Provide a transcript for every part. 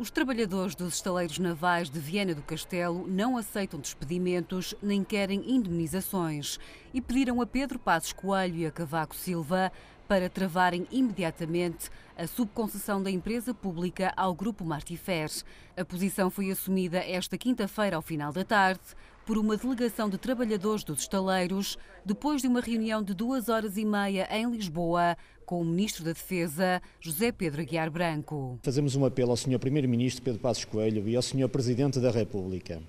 Os trabalhadores dos estaleiros navais de Viena do Castelo não aceitam despedimentos nem querem indemnizações e pediram a Pedro Passos Coelho e a Cavaco Silva para travarem imediatamente a subconcessão da empresa pública ao Grupo Martifer. A posição foi assumida esta quinta-feira ao final da tarde, por uma delegação de trabalhadores dos estaleiros, depois de uma reunião de duas horas e meia em Lisboa com o Ministro da Defesa, José Pedro Aguiar Branco. Fazemos um apelo ao Sr. Primeiro-Ministro Pedro Passos Coelho e ao Sr. Presidente da República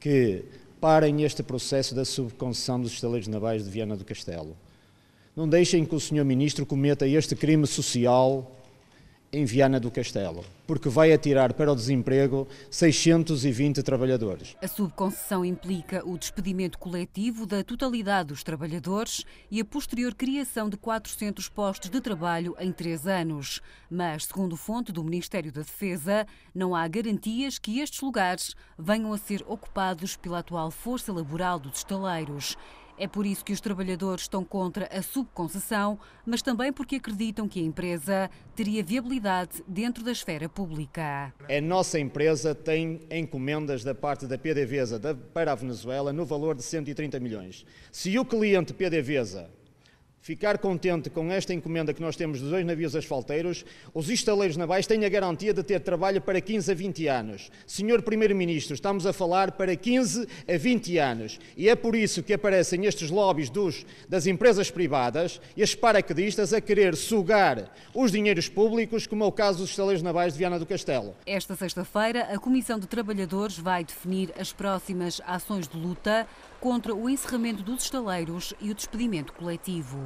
que parem este processo da subconcessão dos estaleiros navais de Viana do Castelo. Não deixem que o Sr. Ministro cometa este crime social em Viana do Castelo, porque vai atirar para o desemprego 620 trabalhadores. A subconcessão implica o despedimento coletivo da totalidade dos trabalhadores e a posterior criação de 400 postos de trabalho em três anos. Mas, segundo fonte do Ministério da Defesa, não há garantias que estes lugares venham a ser ocupados pela atual força laboral dos estaleiros. É por isso que os trabalhadores estão contra a subconcessão, mas também porque acreditam que a empresa teria viabilidade dentro da esfera pública. A nossa empresa tem encomendas da parte da PDVSA para a Venezuela no valor de 130 milhões. Se o cliente PDVSA ficar contente com esta encomenda que nós temos de dois navios asfalteiros, os estaleiros navais têm a garantia de ter trabalho para 15 a 20 anos. Senhor Primeiro-Ministro, estamos a falar para 15 a 20 anos. E é por isso que aparecem estes lobbies dos, das empresas privadas e as paraquedistas a querer sugar os dinheiros públicos, como é o caso dos estaleiros navais de Viana do Castelo. Esta sexta-feira, a Comissão de Trabalhadores vai definir as próximas ações de luta contra o encerramento dos estaleiros e o despedimento coletivo.